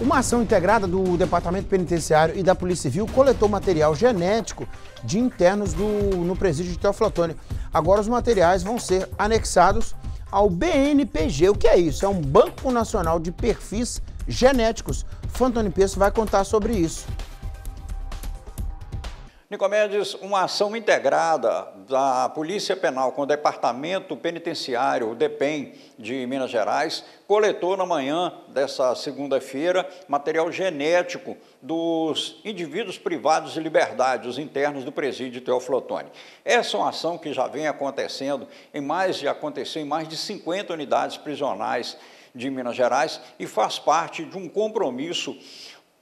Uma ação integrada do Departamento Penitenciário e da Polícia Civil coletou material genético de internos do, no presídio de Teoflotone. Agora os materiais vão ser anexados ao BNPG. O que é isso? É um Banco Nacional de Perfis Genéticos. Fantoni Peço vai contar sobre isso. Nicomedes, uma ação integrada da Polícia Penal com o Departamento Penitenciário, o DEPEN, de Minas Gerais, coletou na manhã dessa segunda-feira material genético dos indivíduos privados de liberdade, os internos do presídio Teoflotone. Essa é uma ação que já vem acontecendo em mais de aconteceu em mais de 50 unidades prisionais de Minas Gerais e faz parte de um compromisso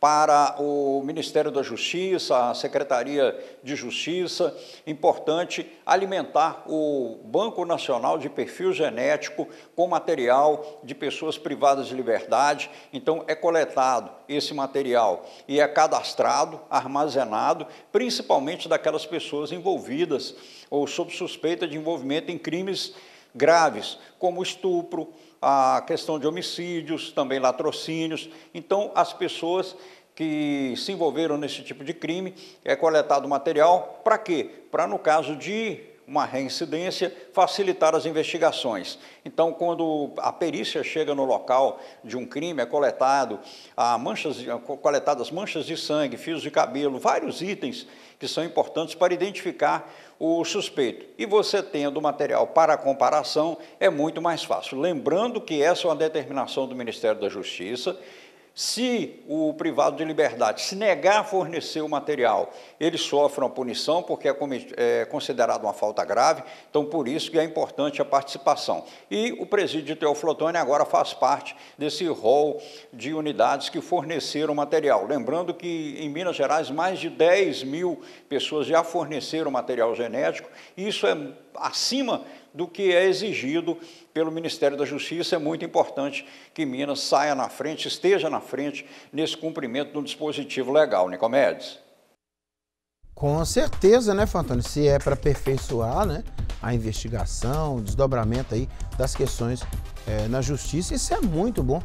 para o Ministério da Justiça, a Secretaria de Justiça, importante alimentar o Banco Nacional de Perfil Genético com material de pessoas privadas de liberdade. Então, é coletado esse material e é cadastrado, armazenado, principalmente daquelas pessoas envolvidas ou sob suspeita de envolvimento em crimes graves, como estupro, a questão de homicídios, também latrocínios. Então, as pessoas que se envolveram nesse tipo de crime, é coletado material para quê? Para, no caso de uma reincidência, facilitar as investigações. Então, quando a perícia chega no local de um crime, é coletado manchas, coletadas manchas de sangue, fios de cabelo, vários itens que são importantes para identificar o suspeito. E você tendo material para comparação, é muito mais fácil. Lembrando que essa é uma determinação do Ministério da Justiça se o privado de liberdade se negar a fornecer o material, ele sofre uma punição porque é, é considerado uma falta grave, então por isso que é importante a participação. E o presídio de Teoflotone agora faz parte desse rol de unidades que forneceram material. Lembrando que em Minas Gerais mais de 10 mil pessoas já forneceram material genético, e isso é acima do que é exigido pelo Ministério da Justiça. É muito importante que Minas saia na frente, esteja na frente nesse cumprimento do dispositivo legal, Nicomedes. Né, Com certeza, né, Fantônio? Se é para aperfeiçoar né, a investigação, o desdobramento aí das questões é, na justiça, isso é muito bom.